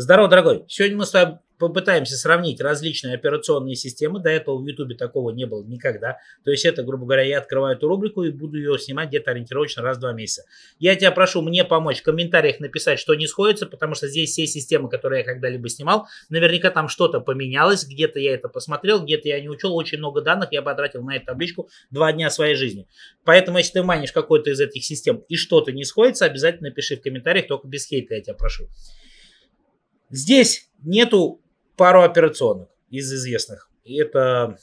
Здорово, дорогой. Сегодня мы с вами попытаемся сравнить различные операционные системы. До этого в Ютубе такого не было никогда. То есть это, грубо говоря, я открываю эту рубрику и буду ее снимать где-то ориентировочно раз в два месяца. Я тебя прошу мне помочь в комментариях написать, что не сходится, потому что здесь все системы, которые я когда-либо снимал, наверняка там что-то поменялось, где-то я это посмотрел, где-то я не учел, очень много данных я потратил на эту табличку два дня своей жизни. Поэтому, если ты манишь какой-то из этих систем и что-то не сходится, обязательно пиши в комментариях, только без хейта я тебя прошу. Здесь нету пару операционных из известных. Это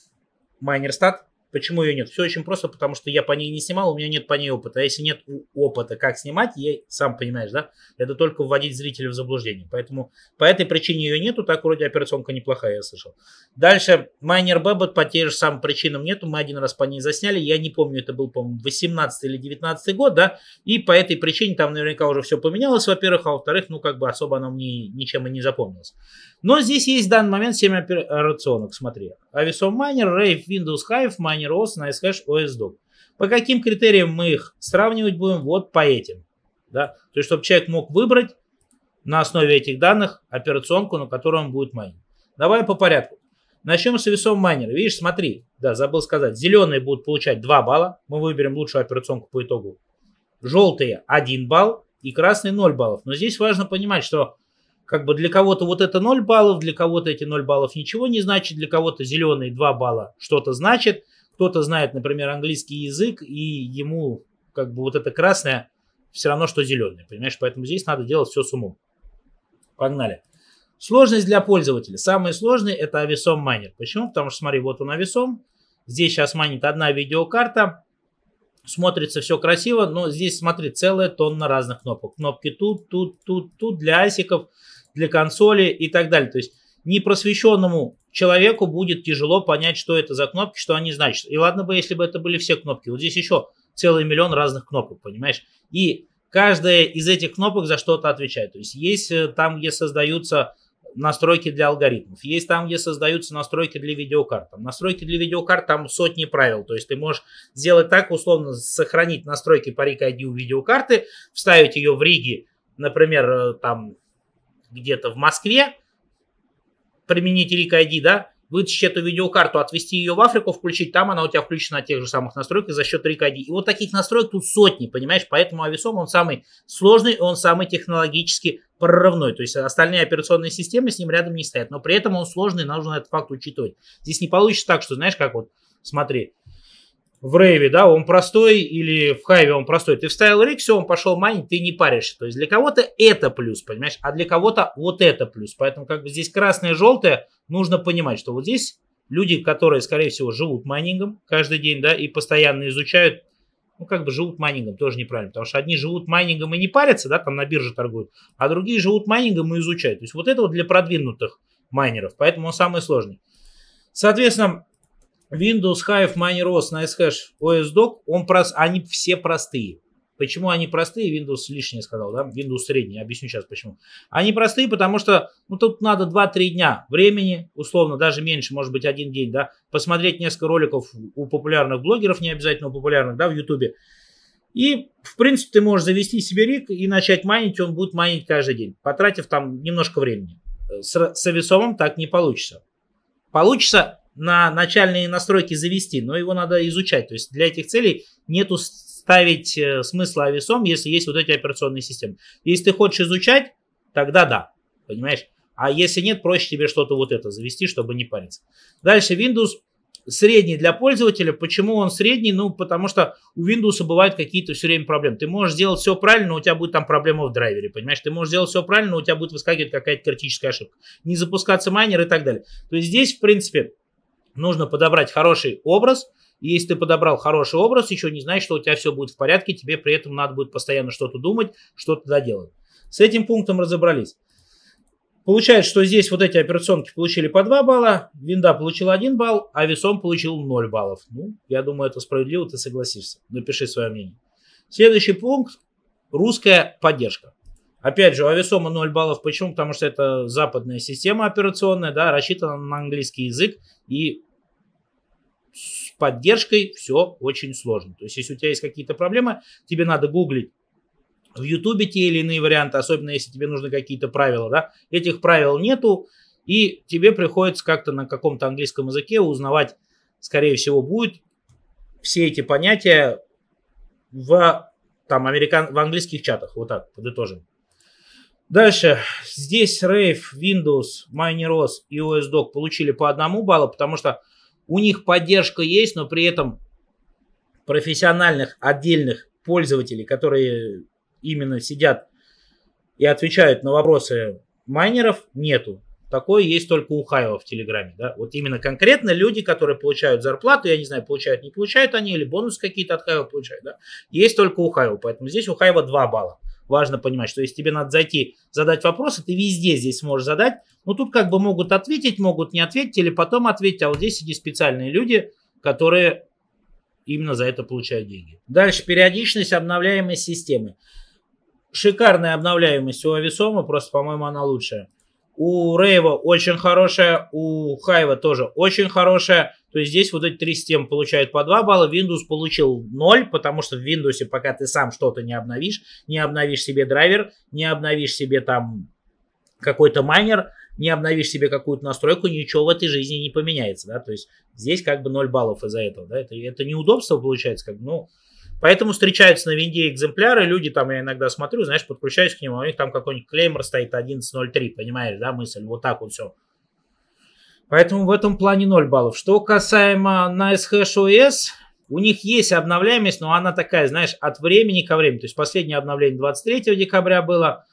MinerStat. Почему ее нет? Все очень просто, потому что я по ней не снимал, у меня нет по ней опыта. А если нет опыта, как снимать, я сам понимаешь, да, это только вводить зрителей в заблуждение. Поэтому по этой причине ее нету, так вроде операционка неплохая, я слышал. Дальше, Майнер Бэббот по тем же самым причинам нету, мы один раз по ней засняли, я не помню, это был, по-моему, 18 или 19 год, да, и по этой причине там наверняка уже все поменялось, во-первых, а во-вторых, ну, как бы особо она мне ничем и не запомнилась. Но здесь есть в данный момент 7 операционок, смотри. Ависом Майнер, Рейв, Windows Hive, Майнер сформировался на SHash OSDoc. По каким критериям мы их сравнивать будем? Вот по этим. Да? То есть, чтобы человек мог выбрать на основе этих данных операционку, на которой он будет майнить. Давай по порядку. Начнем с весом майнера. Видишь, смотри, да, забыл сказать. Зеленые будут получать 2 балла. Мы выберем лучшую операционку по итогу. Желтые 1 балл и красные 0 баллов. Но здесь важно понимать, что как бы для кого-то вот это 0 баллов, для кого-то эти 0 баллов ничего не значит, для кого-то зеленые 2 балла что-то значит, кто-то знает, например, английский язык, и ему как бы вот это красное все равно, что зеленое, понимаешь? Поэтому здесь надо делать все с умом. Погнали. Сложность для пользователя. Самый сложный это авесом майнер. Почему? Потому что смотри, вот он авесом. Здесь сейчас майнит одна видеокарта. Смотрится все красиво, но здесь, смотри, целая тонна разных кнопок. Кнопки тут, тут, тут, тут для асиков, для консоли и так далее. То есть непросвещенному человеку будет тяжело понять, что это за кнопки, что они значат. И ладно бы, если бы это были все кнопки. Вот здесь еще целый миллион разных кнопок, понимаешь? И каждая из этих кнопок за что-то отвечает. То есть есть э, там, где создаются настройки для алгоритмов, есть там, где создаются настройки для видеокарт. Там настройки для видеокарт, там сотни правил. То есть ты можешь сделать так, условно, сохранить настройки по рик у видеокарты, вставить ее в риги, например, э, там где-то в Москве, применить Рик ID, да, вытащить эту видеокарту, отвести ее в Африку, включить, там она у тебя включена тех же самых настроек и за счет Рик ID. И вот таких настроек тут сотни, понимаешь, поэтому Ависом он самый сложный, он самый технологически прорывной, то есть остальные операционные системы с ним рядом не стоят, но при этом он сложный, нужно этот факт учитывать. Здесь не получится так, что, знаешь, как вот, смотри, в рейве, да, он простой, или в хайве он простой. Ты вставил рик, все, он пошел майнить, ты не паришься. То есть для кого-то это плюс, понимаешь, а для кого-то вот это плюс. Поэтому как бы здесь красное и желтое, нужно понимать, что вот здесь люди, которые, скорее всего, живут майнингом каждый день, да, и постоянно изучают, ну, как бы живут майнингом, тоже неправильно, потому что одни живут майнингом и не парятся, да, там на бирже торгуют, а другие живут майнингом и изучают. То есть вот это вот для продвинутых майнеров, поэтому он самый сложный. Соответственно, Windows Hive MinerOS NiceHash OSDoc, он прост, они все простые. Почему они простые? Windows лишнее сказал, да? Windows средний. Объясню сейчас почему. Они простые, потому что ну, тут надо 2-3 дня времени, условно, даже меньше, может быть, один день, да, посмотреть несколько роликов у популярных блогеров, не обязательно у популярных, да, в YouTube. И, в принципе, ты можешь завести себе рик и начать майнить, он будет майнить каждый день, потратив там немножко времени. С совесомым так не получится. Получится на начальные настройки завести, но его надо изучать. То есть для этих целей нету ставить э, смысла весом, если есть вот эти операционные системы. Если ты хочешь изучать, тогда да, понимаешь? А если нет, проще тебе что-то вот это завести, чтобы не париться. Дальше Windows средний для пользователя. Почему он средний? Ну, потому что у Windows бывают какие-то все время проблемы. Ты можешь сделать все правильно, но у тебя будет там проблема в драйвере, понимаешь? Ты можешь сделать все правильно, но у тебя будет выскакивать какая-то критическая ошибка. Не запускаться майнер и так далее. То есть здесь, в принципе, нужно подобрать хороший образ. И если ты подобрал хороший образ, еще не значит, что у тебя все будет в порядке, тебе при этом надо будет постоянно что-то думать, что-то доделать. С этим пунктом разобрались. Получается, что здесь вот эти операционки получили по 2 балла, винда получила 1 балл, а весом получил 0 баллов. Ну, я думаю, это справедливо, ты согласишься. Напиши свое мнение. Следующий пункт – русская поддержка. Опять же, у Авесома 0 баллов. Почему? Потому что это западная система операционная, да, рассчитана на английский язык. И с поддержкой все очень сложно. То есть, если у тебя есть какие-то проблемы, тебе надо гуглить в Ютубе те или иные варианты, особенно если тебе нужны какие-то правила, да, этих правил нету, и тебе приходится как-то на каком-то английском языке узнавать, скорее всего, будет все эти понятия в, там, американ... в английских чатах, вот так, подытожим. Дальше. Здесь Rave, Windows, Mineros и OSDoc получили по одному баллу, потому что у них поддержка есть, но при этом профессиональных отдельных пользователей, которые именно сидят и отвечают на вопросы майнеров, нету. Такое есть только у Хайва в Телеграме. Да? Вот именно конкретно люди, которые получают зарплату, я не знаю, получают, не получают они, или бонус какие-то от Хайва получают. Да? Есть только у Хайва. Поэтому здесь у Хайва 2 балла важно понимать, что если тебе надо зайти, задать вопросы, ты везде здесь можешь задать. Но ну, тут как бы могут ответить, могут не ответить или потом ответить, а вот здесь сидят специальные люди, которые именно за это получают деньги. Дальше периодичность обновляемой системы. Шикарная обновляемость у Ависома, просто, по-моему, она лучшая. У Рейва очень хорошая, у Хайва тоже очень хорошая. То есть здесь вот эти три системы получают по 2 балла. Windows получил 0, потому что в Windows, пока ты сам что-то не обновишь, не обновишь себе драйвер, не обновишь себе там какой-то майнер, не обновишь себе какую-то настройку, ничего в этой жизни не поменяется, да, то есть здесь как бы 0 баллов из-за этого, да, это, это неудобство получается, как бы, ну, Поэтому встречаются на винде экземпляры, люди там, я иногда смотрю, знаешь, подключаюсь к нему, а у них там какой-нибудь клеймер стоит 11.03, понимаешь, да, мысль, вот так вот все. Поэтому в этом плане 0 баллов. Что касаемо NiceHash OS, у них есть обновляемость, но она такая, знаешь, от времени ко времени. То есть последнее обновление 23 декабря было,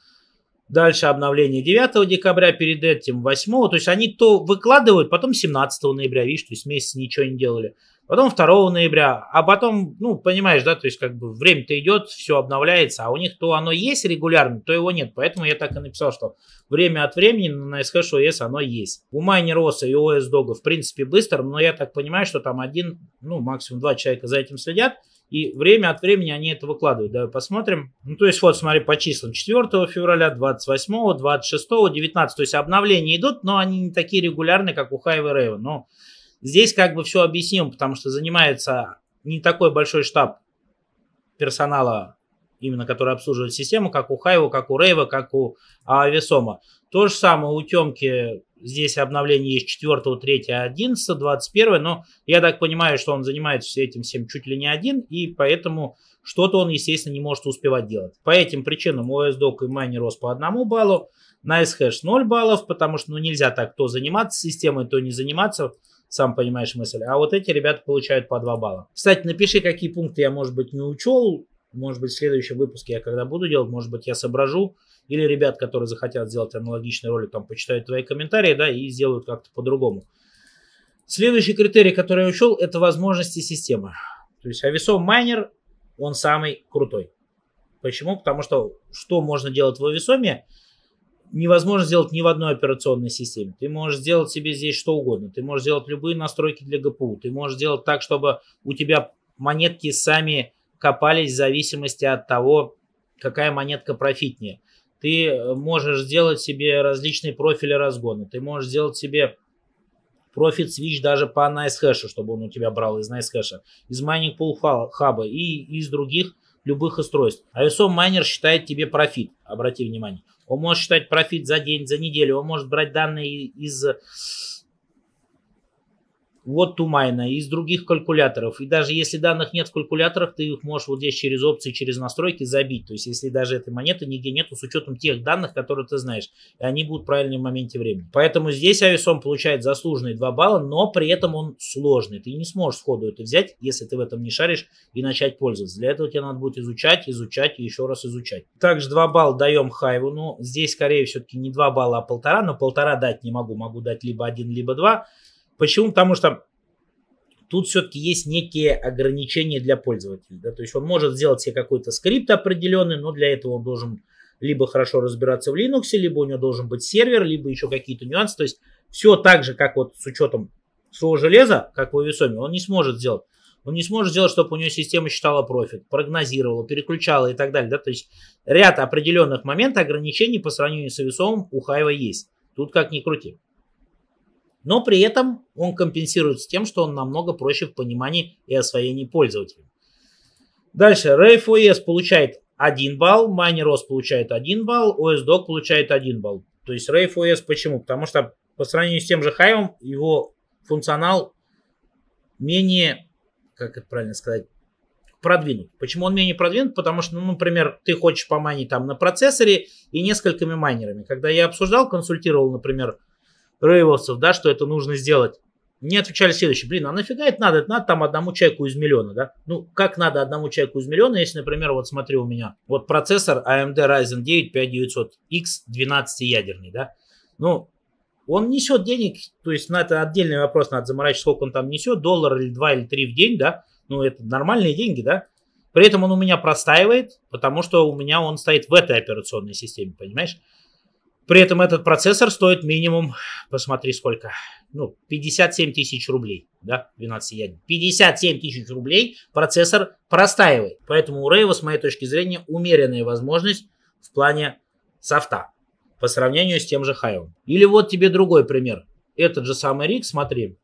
дальше обновление 9 декабря, перед этим 8. То есть они то выкладывают, потом 17 ноября, видишь, то есть месяц ничего не делали потом 2 ноября, а потом, ну, понимаешь, да, то есть как бы время-то идет, все обновляется, а у них то оно есть регулярно, то его нет. Поэтому я так и написал, что время от времени на SHS OS оно есть. У майнероса и OS Dog в принципе быстро, но я так понимаю, что там один, ну, максимум два человека за этим следят. И время от времени они это выкладывают. Давай посмотрим. Ну, то есть, вот, смотри, по числам. 4 февраля, 28, 26, 19. То есть, обновления идут, но они не такие регулярные, как у Hive Raven. Но Здесь как бы все объясним, потому что занимается не такой большой штаб персонала, именно который обслуживает систему, как у Хайва, как у Рейва, как у Авесома. То же самое у Темки здесь обновление есть 4, 3, 11, 21, но я так понимаю, что он занимается этим всем чуть ли не один, и поэтому что-то он, естественно, не может успевать делать. По этим причинам OSDoc и Mine рос по одному баллу, NiceHash 0 баллов, потому что ну, нельзя так то заниматься системой, то не заниматься сам понимаешь мысль. А вот эти ребята получают по 2 балла. Кстати, напиши, какие пункты я, может быть, не учел. Может быть, в следующем выпуске я когда буду делать, может быть, я соображу. Или ребят, которые захотят сделать аналогичный ролик, там, почитают твои комментарии, да, и сделают как-то по-другому. Следующий критерий, который я учел, это возможности системы. То есть авесов майнер, он самый крутой. Почему? Потому что что можно делать в авесоме – невозможно сделать ни в одной операционной системе. Ты можешь сделать себе здесь что угодно. Ты можешь сделать любые настройки для ГПУ. Ты можешь сделать так, чтобы у тебя монетки сами копались в зависимости от того, какая монетка профитнее. Ты э, можешь сделать себе различные профили разгона. Ты можешь сделать себе профит свич даже по nice чтобы он у тебя брал из nice из mining pool хаба и из других любых устройств. ISO а майнер считает тебе профит, обрати внимание. Он может считать профит за день, за неделю, он может брать данные из вот тумайна, из других калькуляторов. И даже если данных нет в калькуляторах, ты их можешь вот здесь через опции, через настройки забить. То есть, если даже этой монеты нигде нету, с учетом тех данных, которые ты знаешь, и они будут правильные в моменте времени. Поэтому здесь авиасом получает заслуженные 2 балла, но при этом он сложный. Ты не сможешь сходу это взять, если ты в этом не шаришь и начать пользоваться. Для этого тебе надо будет изучать, изучать и еще раз изучать. Также 2 балла даем Хайву. Ну, здесь скорее все-таки не 2 балла, а полтора, но полтора дать не могу. Могу дать либо один, либо два. Почему? Потому что тут все-таки есть некие ограничения для пользователя. Да? То есть он может сделать себе какой-то скрипт определенный, но для этого он должен либо хорошо разбираться в Linux, либо у него должен быть сервер, либо еще какие-то нюансы. То есть все так же, как вот с учетом своего железа, как в Ависоме, он не сможет сделать. Он не сможет сделать, чтобы у него система считала профит, прогнозировала, переключала и так далее. Да? То есть ряд определенных моментов ограничений по сравнению с Ависомом у Хайва есть. Тут как ни крути. Но при этом он компенсируется тем, что он намного проще в понимании и освоении пользователя. Дальше. RayFOS e получает 1 балл, MinerOS получает 1 балл, OSDoc получает 1 балл. То есть RayFOS e почему? Потому что по сравнению с тем же Hive, его функционал менее, как это правильно сказать, продвинут. Почему он менее продвинут? Потому что, ну, например, ты хочешь поманить там на процессоре и несколькими майнерами. Когда я обсуждал, консультировал, например, рейвовцев, да, что это нужно сделать. Мне отвечали следующее, блин, а нафига это надо? Это надо там одному человеку из миллиона, да? Ну, как надо одному человеку из миллиона, если, например, вот смотри у меня, вот процессор AMD Ryzen 9 5900X 12-ядерный, да? Ну, он несет денег, то есть на это отдельный вопрос, надо заморачивать, сколько он там несет, доллар или два или три в день, да? Ну, это нормальные деньги, да? При этом он у меня простаивает, потому что у меня он стоит в этой операционной системе, понимаешь? При этом этот процессор стоит минимум, посмотри сколько, ну, 57 тысяч рублей, да, 12 ядер. 57 тысяч рублей процессор простаивает. Поэтому у Рейва, с моей точки зрения, умеренная возможность в плане софта по сравнению с тем же Хайвом. Или вот тебе другой пример. Этот же самый рик, смотри.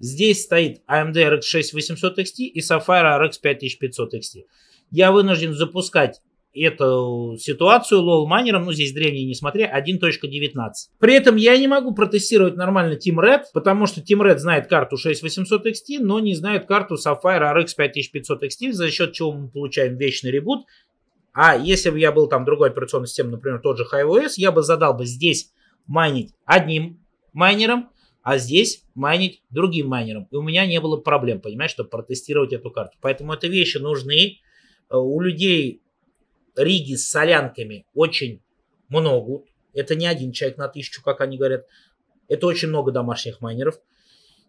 Здесь стоит AMD RX 6800 XT и Sapphire RX 5500 XT. Я вынужден запускать эту ситуацию лол майнером, ну здесь древние не смотри, 1.19. При этом я не могу протестировать нормально Team Red, потому что Team Red знает карту 6800 XT, но не знает карту Sapphire RX 5500 XT, за счет чего мы получаем вечный ребут. А если бы я был там другой операционной системой, например, тот же HiOS, я бы задал бы здесь майнить одним майнером, а здесь майнить другим майнером. И у меня не было проблем, понимаешь, чтобы протестировать эту карту. Поэтому это вещи нужны. Э, у людей риги с солянками очень много. Это не один человек на тысячу, как они говорят. Это очень много домашних майнеров.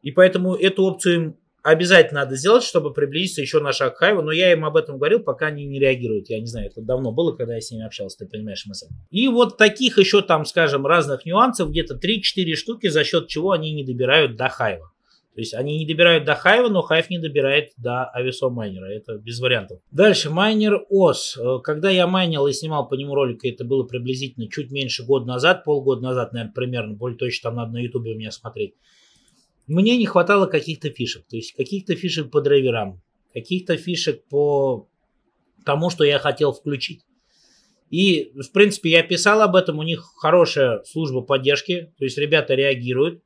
И поэтому эту опцию им обязательно надо сделать, чтобы приблизиться еще на шаг хайву. Но я им об этом говорил, пока они не реагируют. Я не знаю, это давно было, когда я с ними общался, ты понимаешь мысль. И вот таких еще там, скажем, разных нюансов, где-то 3-4 штуки, за счет чего они не добирают до хайва. То есть они не добирают до хайва, но хайв не добирает до авесо майнера. Это без вариантов. Дальше, майнер ОС. Э, когда я майнил и снимал по нему ролик, это было приблизительно чуть меньше года назад, полгода назад, наверное, примерно, более точно, там надо на ютубе у меня смотреть. Мне не хватало каких-то фишек. То есть каких-то фишек по драйверам, каких-то фишек по тому, что я хотел включить. И, в принципе, я писал об этом, у них хорошая служба поддержки, то есть ребята реагируют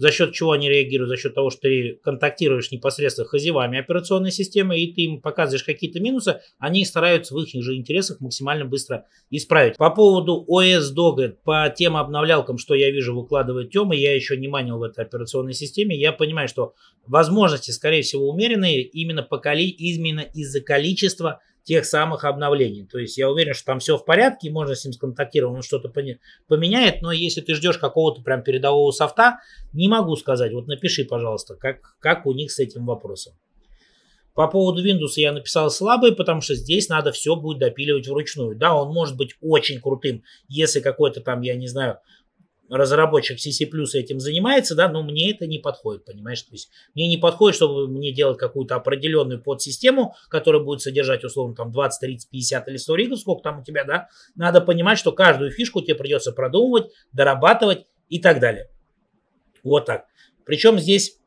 за счет чего они реагируют, за счет того, что ты контактируешь непосредственно с хозяевами операционной системы, и ты им показываешь какие-то минусы, они стараются в их же интересах максимально быстро исправить. По поводу ОС Dog, по тем обновлялкам, что я вижу, выкладывает Тема, я еще не манил в этой операционной системе, я понимаю, что возможности, скорее всего, умеренные именно, именно из-за количества тех самых обновлений. То есть я уверен, что там все в порядке, можно с ним сконтактировать, он что-то поменяет, но если ты ждешь какого-то прям передового софта, не могу сказать, вот напиши, пожалуйста, как, как у них с этим вопросом. По поводу Windows я написал слабый, потому что здесь надо все будет допиливать вручную. Да, он может быть очень крутым, если какой-то там, я не знаю, разработчик CC++ этим занимается, да, но мне это не подходит, понимаешь? То есть мне не подходит, чтобы мне делать какую-то определенную подсистему, которая будет содержать, условно, там 20, 30, 50 или 100 ригов, сколько там у тебя, да? Надо понимать, что каждую фишку тебе придется продумывать, дорабатывать и так далее. Вот так. Причем здесь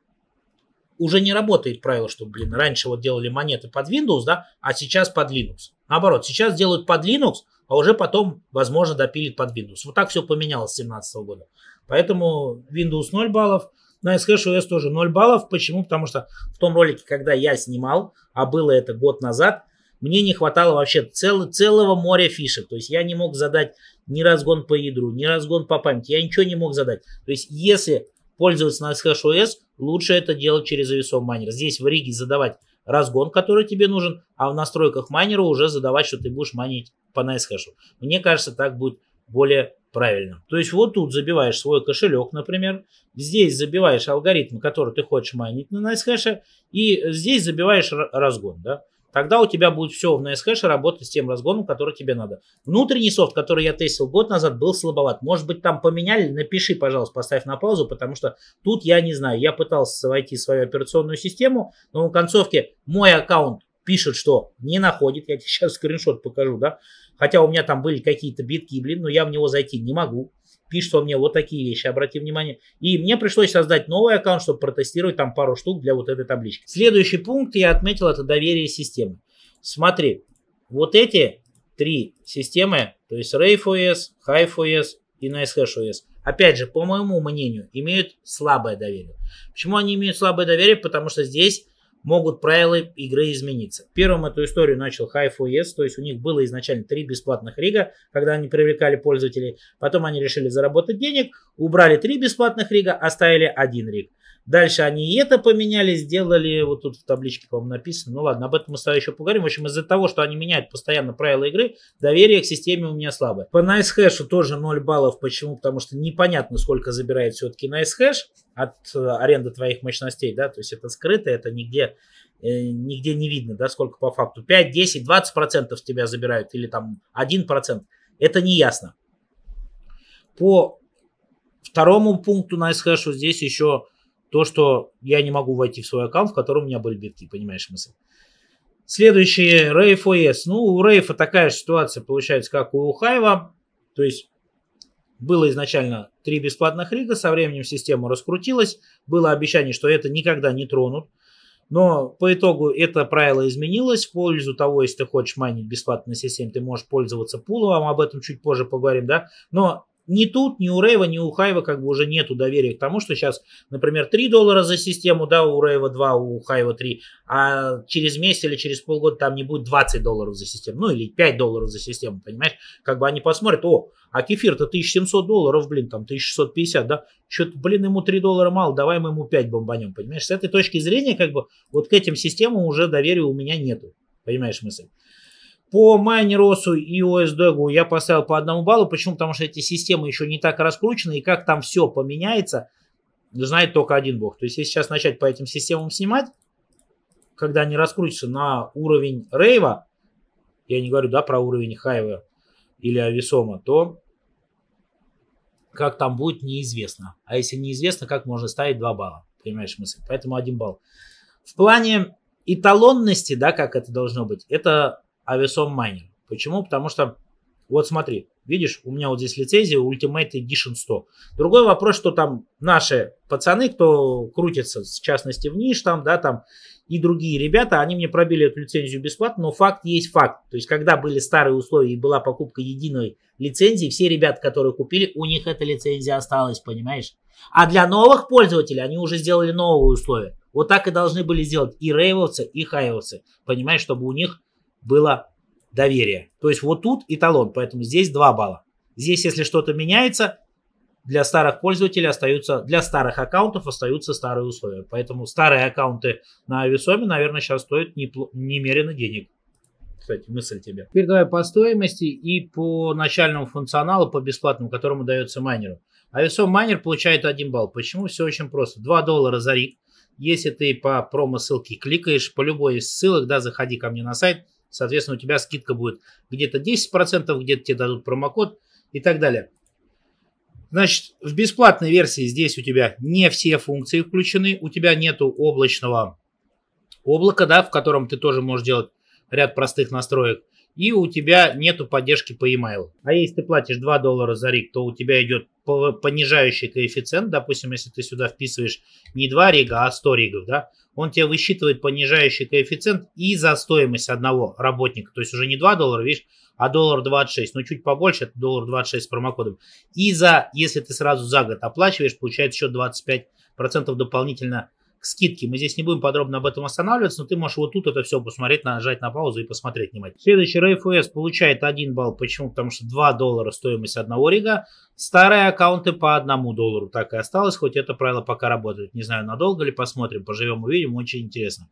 уже не работает правило, что, блин, раньше вот делали монеты под Windows, да, а сейчас под Linux. Наоборот, сейчас делают под Linux, а уже потом, возможно, допилит под Windows. Вот так все поменялось с 2017 года. Поэтому Windows 0 баллов, на ну, SHS тоже 0 баллов. Почему? Потому что в том ролике, когда я снимал, а было это год назад, мне не хватало вообще цел, целого моря фишек. То есть я не мог задать ни разгон по ядру, ни разгон по памяти. Я ничего не мог задать. То есть если пользоваться на SHS лучше это делать через AVSO Miner. Здесь в Риге задавать разгон, который тебе нужен, а в настройках майнера уже задавать, что ты будешь майнить по NiceHash. Мне кажется, так будет более правильно. То есть вот тут забиваешь свой кошелек, например, здесь забиваешь алгоритм, который ты хочешь майнить на NiceHash, и здесь забиваешь разгон, да. Тогда у тебя будет все в NiceHash работать с тем разгоном, который тебе надо. Внутренний софт, который я тестил год назад, был слабоват. Может быть, там поменяли? Напиши, пожалуйста, поставь на паузу, потому что тут я не знаю. Я пытался войти в свою операционную систему, но в концовке мой аккаунт пишет, что не находит. Я тебе сейчас скриншот покажу, да. Хотя у меня там были какие-то битки, блин, но я в него зайти не могу. Пишет он мне вот такие вещи, обрати внимание. И мне пришлось создать новый аккаунт, чтобы протестировать там пару штук для вот этой таблички. Следующий пункт я отметил, это доверие системы. Смотри, вот эти три системы, то есть RAFOS, HiFOS и NiceHashOS, опять же, по моему мнению, имеют слабое доверие. Почему они имеют слабое доверие? Потому что здесь могут правила игры измениться. Первым эту историю начал Hi4S, e то есть у них было изначально три бесплатных рига, когда они привлекали пользователей. Потом они решили заработать денег, убрали три бесплатных рига, оставили один риг. Дальше они и это поменяли, сделали, вот тут в табличке, по-моему, написано. Ну ладно, об этом мы с тобой еще поговорим. В общем, из-за того, что они меняют постоянно правила игры, доверие к системе у меня слабое. По NiceHash тоже 0 баллов. Почему? Потому что непонятно, сколько забирает все-таки NiceHash от э, аренды твоих мощностей, да, то есть это скрыто, это нигде э, нигде не видно, да, сколько по факту. 5, 10, 20 процентов тебя забирают или там 1 процент. Это не ясно. По второму пункту NiceHash здесь еще то, что я не могу войти в свой аккаунт, в котором у меня были битки, понимаешь мысль. Следующий, Рейф ОС. Ну, у Рейфа такая же ситуация получается, как у Хайва. То есть было изначально три бесплатных рига, со временем система раскрутилась, было обещание, что это никогда не тронут. Но по итогу это правило изменилось в пользу того, если ты хочешь майнить бесплатно на системе, ты можешь пользоваться пулом, об этом чуть позже поговорим, да. Но ни тут, ни у Рейва, ни у Хайва как бы уже нету доверия к тому, что сейчас, например, 3 доллара за систему, да, у Рейва 2, у Хайва 3, а через месяц или через полгода там не будет 20 долларов за систему, ну или 5 долларов за систему, понимаешь? Как бы они посмотрят, о, а кефир-то 1700 долларов, блин, там 1650, да, что-то, блин, ему 3 доллара мало, давай мы ему 5 бомбанем, понимаешь? С этой точки зрения, как бы, вот к этим системам уже доверия у меня нету, понимаешь мысль? По Майнеросу и OSDG я поставил по одному баллу. Почему? Потому что эти системы еще не так раскручены, и как там все поменяется, знает только один бог. То есть, если сейчас начать по этим системам снимать, когда они раскрутятся на уровень рейва, я не говорю, да, про уровень хайва или ависома, то как там будет, неизвестно. А если неизвестно, как можно ставить 2 балла? Понимаешь мысль? Поэтому один балл. В плане эталонности, да, как это должно быть, это Авесом Майнер. Почему? Потому что, вот смотри, видишь, у меня вот здесь лицензия Ultimate Edition 100. Другой вопрос, что там наши пацаны, кто крутится, в частности, в ниш там, да, там, и другие ребята, они мне пробили эту лицензию бесплатно, но факт есть факт. То есть, когда были старые условия и была покупка единой лицензии, все ребята, которые купили, у них эта лицензия осталась, понимаешь? А для новых пользователей они уже сделали новые условия. Вот так и должны были сделать и рейвовцы, и хайвовцы, понимаешь, чтобы у них было доверие. То есть вот тут эталон, поэтому здесь 2 балла. Здесь, если что-то меняется, для старых пользователей остаются, для старых аккаунтов остаются старые условия. Поэтому старые аккаунты на Ависоме, наверное, сейчас стоят немерено денег. Кстати, мысль тебе. Теперь давай по стоимости и по начальному функционалу, по бесплатному, которому дается майнеру. Ависом майнер получает 1 балл. Почему? Все очень просто. 2 доллара за рик. Если ты по промо ссылке кликаешь, по любой из ссылок, да, заходи ко мне на сайт, Соответственно, у тебя скидка будет где-то 10%, где-то тебе дадут промокод и так далее. Значит, в бесплатной версии здесь у тебя не все функции включены. У тебя нету облачного облака, да, в котором ты тоже можешь делать ряд простых настроек и у тебя нету поддержки по e-mail. А если ты платишь 2 доллара за риг, то у тебя идет понижающий коэффициент, допустим, если ты сюда вписываешь не 2 рига, а 100 ригов, да, он тебе высчитывает понижающий коэффициент и за стоимость одного работника, то есть уже не 2 доллара, видишь, а доллар 26, ну чуть побольше, это доллар 26 с промокодом. И за, если ты сразу за год оплачиваешь, получается еще 25% дополнительно скидки. Мы здесь не будем подробно об этом останавливаться, но ты можешь вот тут это все посмотреть, нажать на паузу и посмотреть внимательно. Следующий RFS получает 1 балл. Почему? Потому что 2 доллара стоимость одного рига. Старые аккаунты по 1 доллару так и осталось, хоть это правило пока работает. Не знаю, надолго ли, посмотрим, поживем, увидим, очень интересно.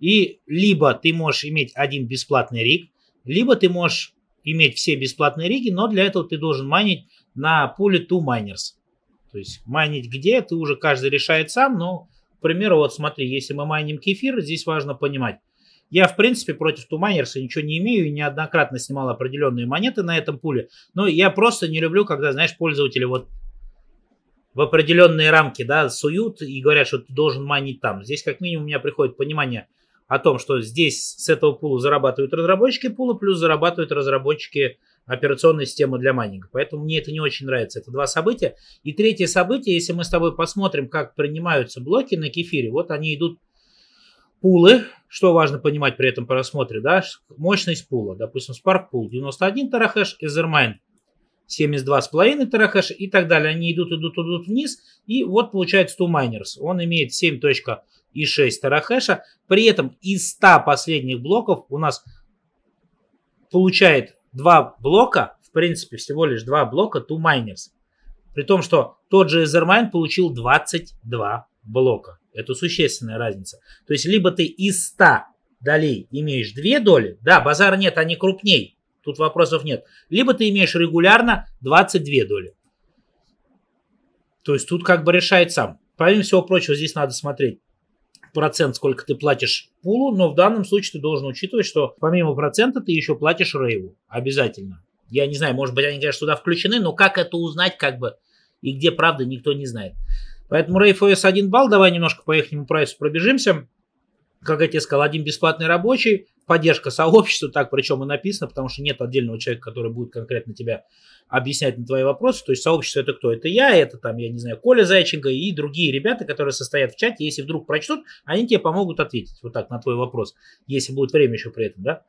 И либо ты можешь иметь один бесплатный риг, либо ты можешь иметь все бесплатные риги, но для этого ты должен майнить на пуле 2 Miners. То есть майнить где, ты уже каждый решает сам, но примеру, вот смотри, если мы майним кефир, здесь важно понимать, я, в принципе, против тумайнерса ничего не имею и неоднократно снимал определенные монеты на этом пуле. Но я просто не люблю, когда, знаешь, пользователи вот в определенные рамки, да, суют и говорят, что ты должен майнить там. Здесь, как минимум, у меня приходит понимание о том, что здесь с этого пула зарабатывают разработчики пула, плюс зарабатывают разработчики операционная система для майнинга. Поэтому мне это не очень нравится. Это два события. И третье событие, если мы с тобой посмотрим, как принимаются блоки на кефире, вот они идут пулы, что важно понимать при этом просмотре, да, мощность пула, допустим, Spark Pool 91 терахэш, Ethermine 72,5 терахэш и так далее. Они идут, идут, идут вниз, и вот получается 2 Miners. Он имеет 7.6 терахэша, при этом из 100 последних блоков у нас получает два блока, в принципе, всего лишь два блока ту Miners. При том, что тот же Ethermine получил 22 блока. Это существенная разница. То есть, либо ты из 100 долей имеешь две доли, да, базар нет, они крупней, тут вопросов нет. Либо ты имеешь регулярно 22 доли. То есть, тут как бы решает сам. Помимо всего прочего, здесь надо смотреть процент, сколько ты платишь пулу, но в данном случае ты должен учитывать, что помимо процента ты еще платишь рейву обязательно. Я не знаю, может быть, они, конечно, туда включены, но как это узнать, как бы, и где правда, никто не знает. Поэтому рейв OS 1 балл, давай немножко по их прайсу пробежимся. Как я тебе сказал, один бесплатный рабочий, поддержка сообщества, так причем и написано, потому что нет отдельного человека, который будет конкретно тебя объяснять на твои вопросы. То есть сообщество это кто? Это я, это там, я не знаю, Коля Зайченко и другие ребята, которые состоят в чате. Если вдруг прочтут, они тебе помогут ответить вот так на твой вопрос, если будет время еще при этом, да?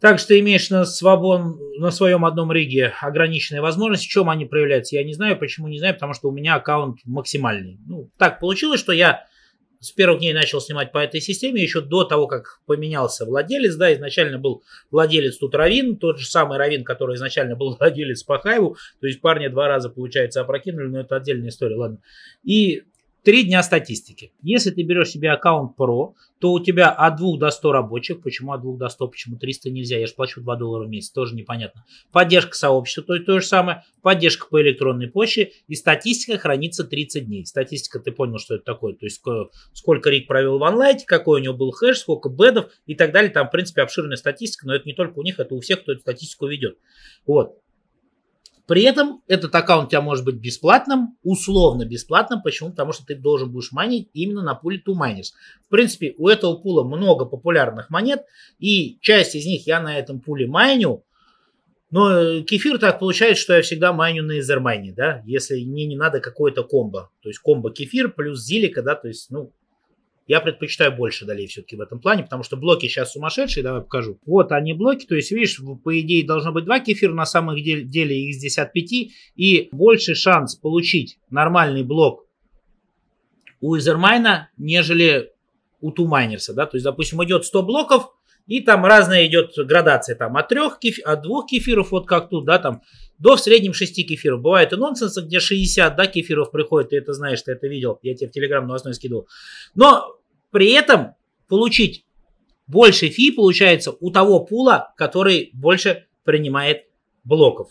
Так что имеешь на, свобод... на своем одном риге ограниченные возможности. В чем они проявляются, я не знаю. Почему не знаю? Потому что у меня аккаунт максимальный. Ну, так получилось, что я с первых дней начал снимать по этой системе, еще до того, как поменялся владелец, да, изначально был владелец тут Равин, тот же самый Равин, который изначально был владелец по Хайву, то есть парня два раза, получается, опрокинули, но это отдельная история, ладно. И Три дня статистики. Если ты берешь себе аккаунт Pro, то у тебя от 2 до 100 рабочих. Почему от 2 до 100? Почему 300 нельзя? Я же плачу 2 доллара в месяц. Тоже непонятно. Поддержка сообщества, то, то же самое. Поддержка по электронной почте. И статистика хранится 30 дней. Статистика, ты понял, что это такое. То есть, сколько Рик провел в онлайне, какой у него был хэш, сколько бедов и так далее. Там, в принципе, обширная статистика. Но это не только у них, это у всех, кто эту статистику ведет. Вот. При этом этот аккаунт у тебя может быть бесплатным, условно бесплатным. Почему? Потому что ты должен будешь майнить именно на пуле ту Miners. В принципе, у этого пула много популярных монет, и часть из них я на этом пуле майню. Но э, кефир так получается, что я всегда майню на изермайне, да, если мне не надо какое-то комбо. То есть комбо кефир плюс зилика, да, то есть, ну, я предпочитаю больше долей все-таки в этом плане, потому что блоки сейчас сумасшедшие, давай покажу. Вот они блоки, то есть, видишь, по идее должно быть два кефира, на самом деле, деле их здесь от 5, и больше шанс получить нормальный блок у Изермайна, нежели у Тумайнерса, да, то есть, допустим, идет 100 блоков, и там разная идет градация, там от трех кеф... от двух кефиров, вот как тут, да, там до в среднем 6 кефиров. Бывает и нонсенса, где 60, да, кефиров приходит, ты это знаешь, ты это видел, я тебе в Телеграм новостной скидывал. Но при этом получить больше фи получается у того пула, который больше принимает блоков.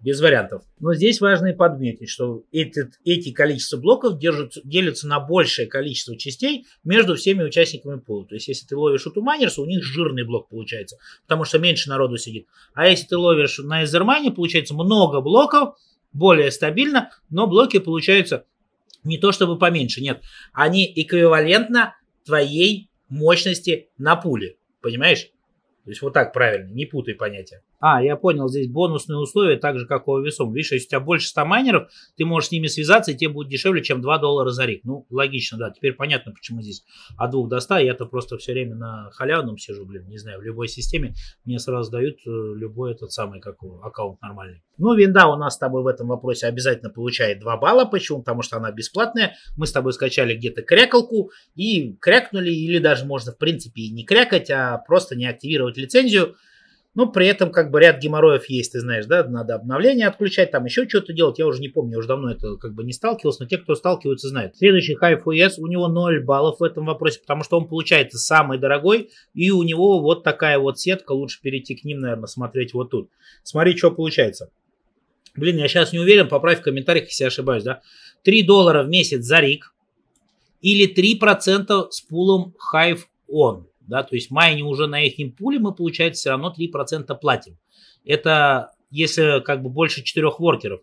Без вариантов. Но здесь важно и подметить, что этот, эти количество блоков держат, делятся на большее количество частей между всеми участниками пула. То есть, если ты ловишь у туманерса, у них жирный блок получается, потому что меньше народу сидит. А если ты ловишь на эзермане, получается много блоков, более стабильно, но блоки получаются не то чтобы поменьше, нет, они эквивалентно твоей мощности на пуле. Понимаешь? То есть вот так правильно, не путай понятия. А, я понял, здесь бонусные условия, так же, как у весом. Видишь, если у тебя больше 100 майнеров, ты можешь с ними связаться, и тебе будет дешевле, чем 2 доллара за рик. Ну, логично, да. Теперь понятно, почему здесь от 2 до 100. Я-то просто все время на халявном сижу, блин, не знаю, в любой системе. Мне сразу дают э, любой этот самый, как аккаунт нормальный. Ну, винда у нас с тобой в этом вопросе обязательно получает 2 балла. Почему? Потому что она бесплатная. Мы с тобой скачали где-то кряколку и крякнули, или даже можно, в принципе, и не крякать, а просто не активировать лицензию но при этом как бы ряд геморроев есть, ты знаешь, да, надо обновление отключать, там еще что-то делать, я уже не помню, я уже давно это как бы не сталкивался, но те, кто сталкиваются, знают. Следующий hi 4 у него 0 баллов в этом вопросе, потому что он получается самый дорогой, и у него вот такая вот сетка, лучше перейти к ним, наверное, смотреть вот тут. Смотри, что получается. Блин, я сейчас не уверен, поправь в комментариях, если я ошибаюсь, да. 3 доллара в месяц за рик или 3% с пулом Hive On да, то есть майни уже на их пуле мы, получается, все равно 3% платим. Это если как бы больше 4 воркеров.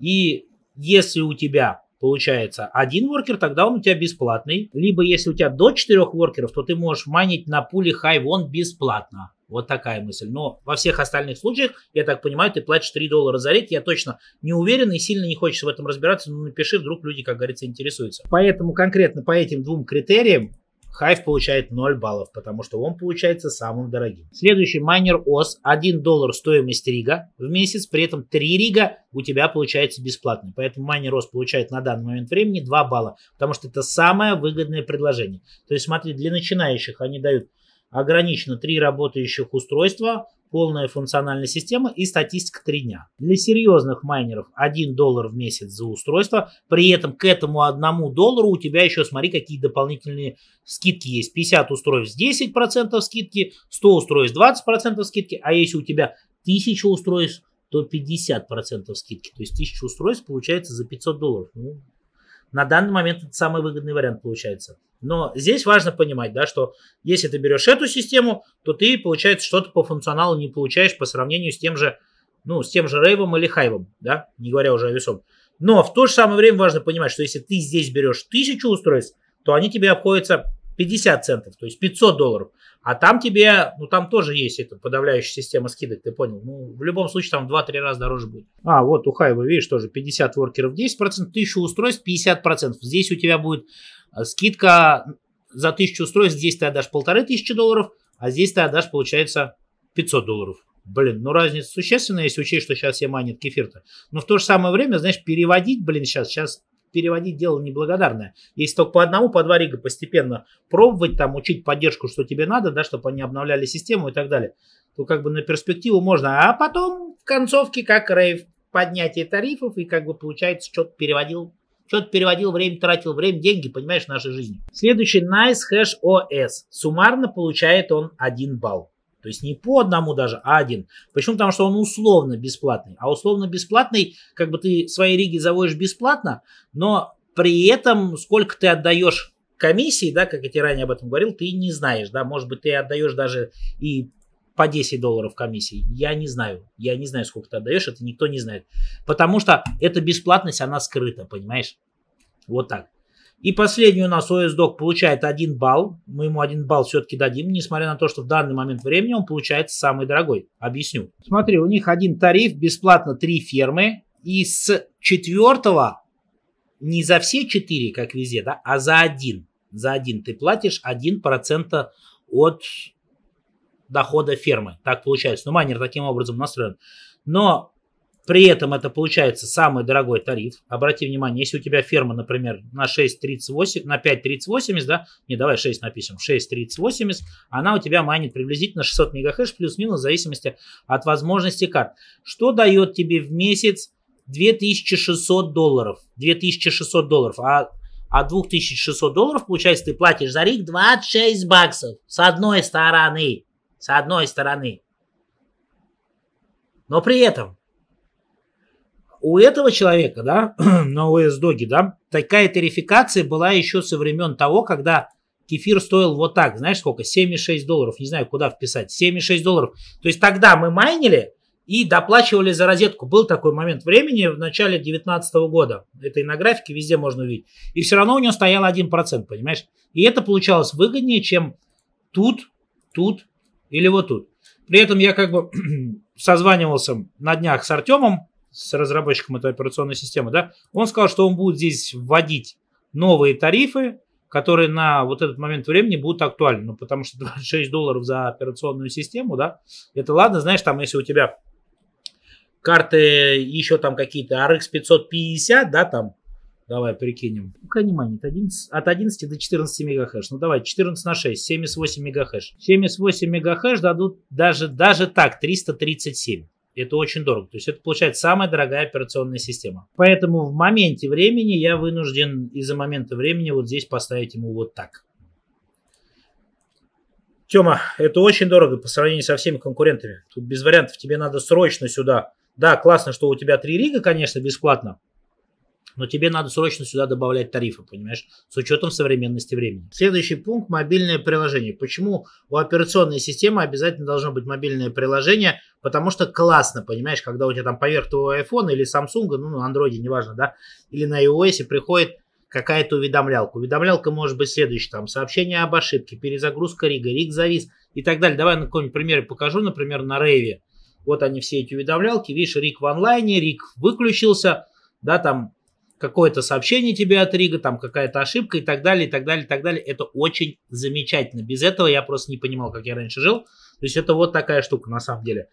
И если у тебя получается один воркер, тогда он у тебя бесплатный. Либо если у тебя до 4 воркеров, то ты можешь майнить на пуле хай, вон бесплатно. Вот такая мысль. Но во всех остальных случаях, я так понимаю, ты платишь 3 доллара за рейд. Я точно не уверен и сильно не хочется в этом разбираться, но ну, напиши, вдруг люди, как говорится, интересуются. Поэтому конкретно по этим двум критериям Хайв получает 0 баллов, потому что он получается самым дорогим. Следующий майнер Ос 1 доллар стоимость рига в месяц, при этом 3 рига у тебя получается бесплатно. Поэтому майнер Ос получает на данный момент времени 2 балла, потому что это самое выгодное предложение. То есть смотри, для начинающих они дают ограничено 3 работающих устройства, полная функциональная система и статистика 3 дня. Для серьезных майнеров 1 доллар в месяц за устройство, при этом к этому 1 доллару у тебя еще, смотри, какие дополнительные скидки есть. 50 устройств 10% скидки, 100 устройств 20% скидки, а если у тебя 1000 устройств, то 50% скидки. То есть 1000 устройств получается за 500 долларов. Ну, на данный момент это самый выгодный вариант получается. Но здесь важно понимать, да, что если ты берешь эту систему, то ты, получается, что-то по функционалу не получаешь по сравнению с тем же, ну, с тем же рейвом или хайвом, да, не говоря уже о весом. Но в то же самое время важно понимать, что если ты здесь берешь тысячу устройств, то они тебе обходятся 50 центов, то есть 500 долларов. А там тебе, ну там тоже есть эта подавляющая система скидок, ты понял. Ну, в любом случае там 2-3 раза дороже будет. А, вот у Хайва, видишь, тоже 50 воркеров 10%, 1000 устройств 50%. Здесь у тебя будет э, скидка за 1000 устройств, здесь ты отдашь 1500 долларов, а здесь ты отдашь, получается, 500 долларов. Блин, ну разница существенная, если учесть, что сейчас все манят кефир-то. Но в то же самое время, знаешь, переводить, блин, сейчас, сейчас переводить дело неблагодарное. Если только по одному, по два рига постепенно пробовать, там, учить поддержку, что тебе надо, да, чтобы они обновляли систему и так далее, то как бы на перспективу можно. А потом в концовке, как рейв, поднятие тарифов, и как бы получается, что-то переводил что-то переводил время, тратил время, деньги, понимаешь, нашей жизни. Следующий Nice Hash OS. Суммарно получает он 1 балл. То есть не по одному даже, а один. Почему? Потому что он условно бесплатный. А условно бесплатный, как бы ты свои риги заводишь бесплатно, но при этом сколько ты отдаешь комиссии, да, как я тебе ранее об этом говорил, ты не знаешь, да, может быть, ты отдаешь даже и по 10 долларов комиссии. Я не знаю. Я не знаю, сколько ты отдаешь, это никто не знает. Потому что эта бесплатность, она скрыта, понимаешь? Вот так. И последний у нас os получает 1 балл. Мы ему 1 балл все-таки дадим, несмотря на то, что в данный момент времени он получается самый дорогой. Объясню. Смотри, у них один тариф, бесплатно 3 фермы. И с четвертого, не за все 4, как везде, да, а за один. За один ты платишь 1% от дохода фермы. Так получается. Ну, майнер таким образом настроен. Но при этом это получается самый дорогой тариф. Обрати внимание, если у тебя ферма, например, на 6,38, на 5380, да, не давай 6 напишем, 6380, она у тебя майнит приблизительно 600 мегахэш плюс-минус в зависимости от возможности карт. Что дает тебе в месяц 2600 долларов? 2600 долларов, а а 2600 долларов, получается, ты платишь за рик 26 баксов. С одной стороны. С одной стороны. Но при этом у этого человека, да, на ОС-доге, да, такая тарификация была еще со времен того, когда кефир стоил вот так, знаешь сколько, 7,6 долларов, не знаю, куда вписать, 7,6 долларов. То есть тогда мы майнили и доплачивали за розетку. Был такой момент времени в начале 2019 года. Это и на графике везде можно увидеть. И все равно у него стоял 1%, понимаешь? И это получалось выгоднее, чем тут, тут или вот тут. При этом я как бы созванивался на днях с Артемом, с разработчиком этой операционной системы, да, он сказал, что он будет здесь вводить новые тарифы, которые на вот этот момент времени будут актуальны, ну, потому что 26 долларов за операционную систему, да, это ладно, знаешь, там, если у тебя карты еще там какие-то RX 550, да, там, давай прикинем, какая внимание, от 11, от 11 до 14 мегахэш, ну, давай, 14 на 6, 78 мегахэш, 78 мегахэш дадут даже, даже так, 337, это очень дорого. То есть это получается самая дорогая операционная система. Поэтому в моменте времени я вынужден из-за момента времени вот здесь поставить ему вот так. Тема, это очень дорого по сравнению со всеми конкурентами. Тут без вариантов, тебе надо срочно сюда. Да, классно, что у тебя три рига, конечно, бесплатно но тебе надо срочно сюда добавлять тарифы, понимаешь, с учетом современности времени. Следующий пункт – мобильное приложение. Почему у операционной системы обязательно должно быть мобильное приложение? Потому что классно, понимаешь, когда у тебя там поверх твоего iPhone или Samsung, ну, на Android, неважно, да, или на iOS приходит какая-то уведомлялка. Уведомлялка может быть следующая, там, сообщение об ошибке, перезагрузка рига, риг завис и так далее. Давай на каком-нибудь примере покажу, например, на Рейве. Вот они все эти уведомлялки, видишь, рик в онлайне, рик выключился, да, там какое-то сообщение тебе от Рига, там какая-то ошибка и так далее, и так далее, и так далее. Это очень замечательно. Без этого я просто не понимал, как я раньше жил. То есть это вот такая штука на самом деле.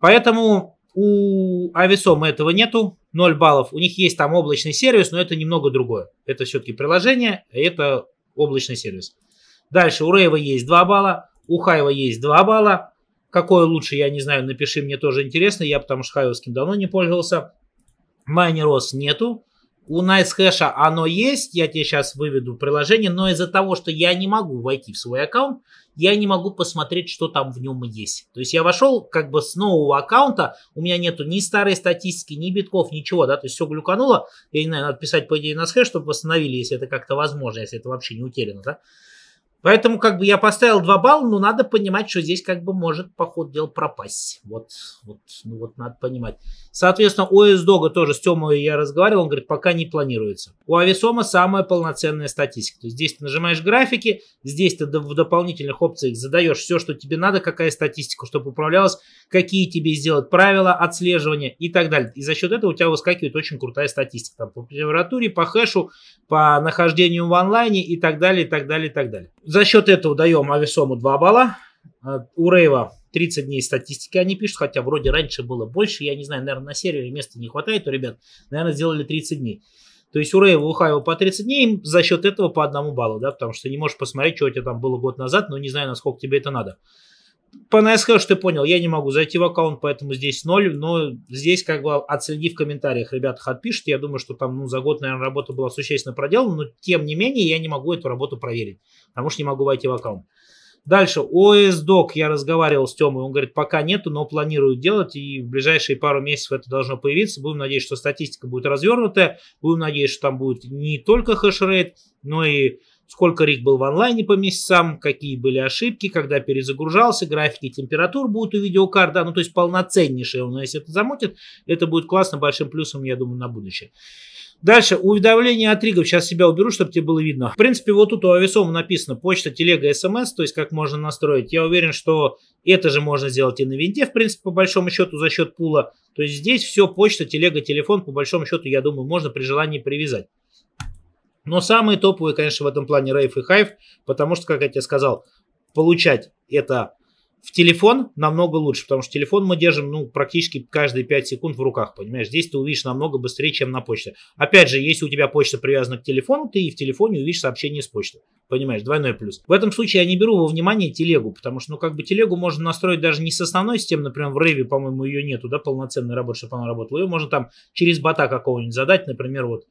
Поэтому у Ависома этого нету, 0 баллов. У них есть там облачный сервис, но это немного другое. Это все-таки приложение, а это облачный сервис. Дальше у Рейва есть 2 балла, у Хайва есть 2 балла. Какое лучше, я не знаю, напиши, мне тоже интересно. Я потому что Хайвовским давно не пользовался. Майнерос нету. У NiceHash а оно есть, я тебе сейчас выведу приложение, но из-за того, что я не могу войти в свой аккаунт, я не могу посмотреть, что там в нем есть. То есть я вошел как бы с нового аккаунта, у меня нету ни старой статистики, ни битков, ничего, да, то есть все глюкануло. Я не знаю, надо писать по идее на хэш, чтобы восстановили, если это как-то возможно, если это вообще не утеряно, да. Поэтому как бы я поставил 2 балла, но надо понимать, что здесь как бы может по ходу дела пропасть. Вот, вот, ну вот надо понимать. Соответственно, у Эсдога тоже с Тёмой я разговаривал, он говорит, пока не планируется. У Ависома самая полноценная статистика. То есть здесь ты нажимаешь графики, здесь ты в дополнительных опциях задаешь все, что тебе надо, какая статистика, чтобы управлялась, какие тебе сделать правила отслеживания и так далее. И за счет этого у тебя выскакивает очень крутая статистика. Там по температуре, по хэшу, по нахождению в онлайне и так далее, и так далее, и так далее за счет этого даем Ависому 2 балла. Э, у Рейва 30 дней статистики они пишут, хотя вроде раньше было больше. Я не знаю, наверное, на сервере места не хватает у ребят. Наверное, сделали 30 дней. То есть у Рейва, у Хайва по 30 дней, за счет этого по одному баллу, да, потому что не можешь посмотреть, что у тебя там было год назад, но не знаю, насколько тебе это надо я сказал, что ты понял, я не могу зайти в аккаунт, поэтому здесь ноль, но здесь как бы оцени в комментариях, ребята, отпишите, я думаю, что там ну, за год, наверное, работа была существенно проделана, но тем не менее я не могу эту работу проверить, потому что не могу войти в аккаунт. Дальше, OSDoc, я разговаривал с Тёмой, он говорит, пока нету, но планирую делать, и в ближайшие пару месяцев это должно появиться. Будем надеяться, что статистика будет развернутая, будем надеяться, что там будет не только хешрейт, но и сколько рик был в онлайне по месяцам, какие были ошибки, когда перезагружался, графики температур будут у видеокарт, да, ну то есть полноценнейшее, но если это замутит, это будет классно, большим плюсом, я думаю, на будущее. Дальше, уведомления от ригов, сейчас себя уберу, чтобы тебе было видно. В принципе, вот тут у Авесома написано почта, телега, смс, то есть как можно настроить. Я уверен, что это же можно сделать и на Винде, в принципе, по большому счету, за счет пула. То есть здесь все почта, телега, телефон, по большому счету, я думаю, можно при желании привязать. Но самые топовые, конечно, в этом плане Рейф и Хайв, потому что, как я тебе сказал, получать это в телефон намного лучше, потому что телефон мы держим ну, практически каждые 5 секунд в руках, понимаешь? Здесь ты увидишь намного быстрее, чем на почте. Опять же, если у тебя почта привязана к телефону, ты и в телефоне увидишь сообщение с почты. Понимаешь, двойной плюс. В этом случае я не беру во внимание телегу, потому что, ну, как бы телегу можно настроить даже не с основной системы, например, в Рейве, по-моему, ее нету, да, полноценной работы, чтобы она работала. Ее можно там через бота какого-нибудь задать, например, вот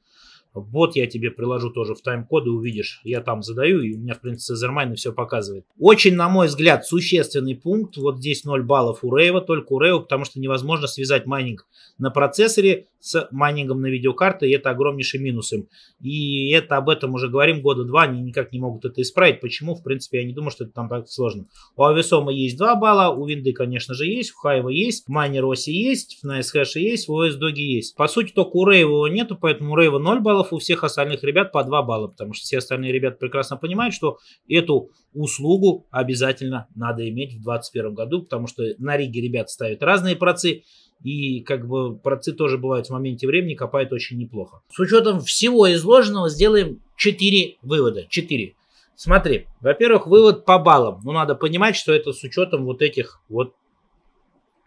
Бот я тебе приложу тоже в тайм-коды, увидишь. Я там задаю, и у меня, в принципе, Сазермайн все показывает. Очень, на мой взгляд, существенный пункт. Вот здесь 0 баллов у Рейва, только у Рейва, потому что невозможно связать майнинг на процессоре с майнингом на видеокарты, и это огромнейший минус им. И это об этом уже говорим года два, они никак не могут это исправить. Почему? В принципе, я не думаю, что это там так сложно. У Авесома есть 2 балла, у Винды, конечно же, есть, у Хайва есть, у Майнероси есть, в NiceHash есть, у OSDogi есть. По сути, только у Рейва его нету, поэтому у Рейва 0 баллов, у всех остальных ребят по 2 балла, потому что все остальные ребят прекрасно понимают, что эту услугу обязательно надо иметь в 2021 году, потому что на Риге ребят ставят разные процы, и как бы процы тоже бывают в моменте времени, копают очень неплохо. С учетом всего изложенного сделаем 4 вывода. 4. Смотри, во-первых, вывод по баллам. Ну, надо понимать, что это с учетом вот этих вот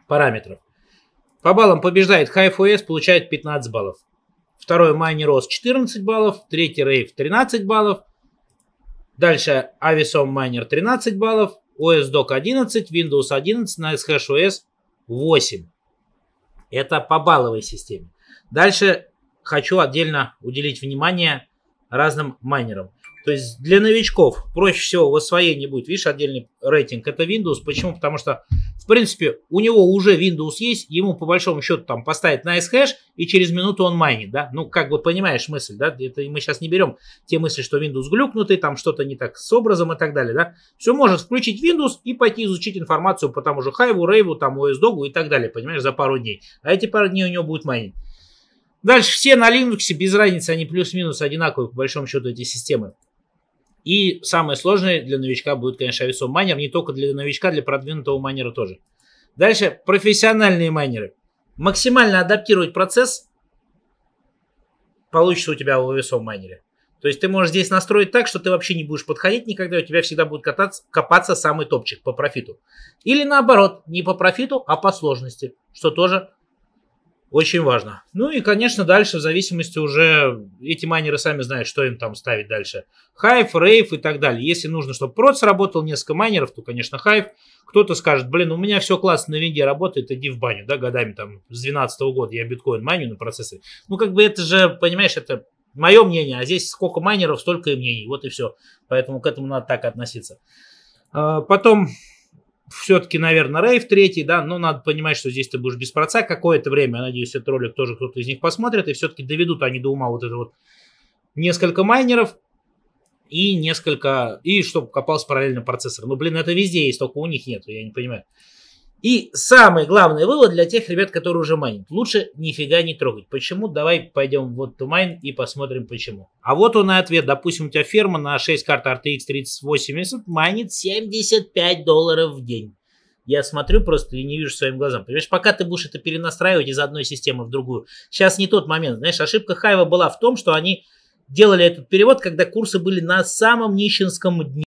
параметров. По баллам побеждает HFOS, получает 15 баллов. Второй Майни Рос 14 баллов, третий Рейв 13 баллов, дальше Ависом Майнер 13 баллов, OS Док 11, Windows 11, NiceHash OS 8. Это по балловой системе. Дальше хочу отдельно уделить внимание разным майнерам. То есть для новичков проще всего в освоении будет, видишь, отдельный рейтинг, это Windows. Почему? Потому что, в принципе, у него уже Windows есть, ему по большому счету там поставить nice hash, и через минуту он майнит, да? Ну, как бы понимаешь мысль, да? Это мы сейчас не берем те мысли, что Windows глюкнутый, там что-то не так с образом и так далее, да? Все, может включить Windows и пойти изучить информацию по тому же Хайву, Рейву, там, os и так далее, понимаешь, за пару дней. А эти пару дней у него будет майнить. Дальше все на Linux, без разницы, они плюс-минус одинаковые, по большому счету, эти системы. И самое сложное для новичка будет, конечно, весом майнер. Не только для новичка, для продвинутого майнера тоже. Дальше профессиональные майнеры. Максимально адаптировать процесс получится у тебя в весом майнере. То есть ты можешь здесь настроить так, что ты вообще не будешь подходить никогда, у тебя всегда будет кататься, копаться самый топчик по профиту. Или наоборот, не по профиту, а по сложности, что тоже очень важно. Ну и, конечно, дальше в зависимости уже эти майнеры сами знают, что им там ставить дальше. Хайф, рейв и так далее. Если нужно, чтобы прот работал несколько майнеров, то, конечно, хайф. Кто-то скажет, блин, у меня все классно на винде работает, иди в баню, да, годами там с 12 -го года я биткоин майню на процессы. Ну, как бы это же, понимаешь, это мое мнение, а здесь сколько майнеров, столько и мнений, вот и все. Поэтому к этому надо так относиться. А, потом все-таки, наверное, Рейв третий, да, но надо понимать, что здесь ты будешь без проца какое-то время, я надеюсь, этот ролик тоже кто-то из них посмотрит, и все-таки доведут они до ума вот это вот несколько майнеров и несколько, и чтобы копался параллельно процессор. Ну, блин, это везде есть, только у них нет, я не понимаю. И самый главный вывод для тех ребят, которые уже майнят. Лучше нифига не трогать. Почему? Давай пойдем вот to mine и посмотрим почему. А вот он и ответ. Допустим, у тебя ферма на 6 карт RTX 3080 майнит 75 долларов в день. Я смотрю просто и не вижу своим глазам. Понимаешь, пока ты будешь это перенастраивать из одной системы в другую. Сейчас не тот момент. Знаешь, ошибка Хайва была в том, что они делали этот перевод, когда курсы были на самом нищенском дне.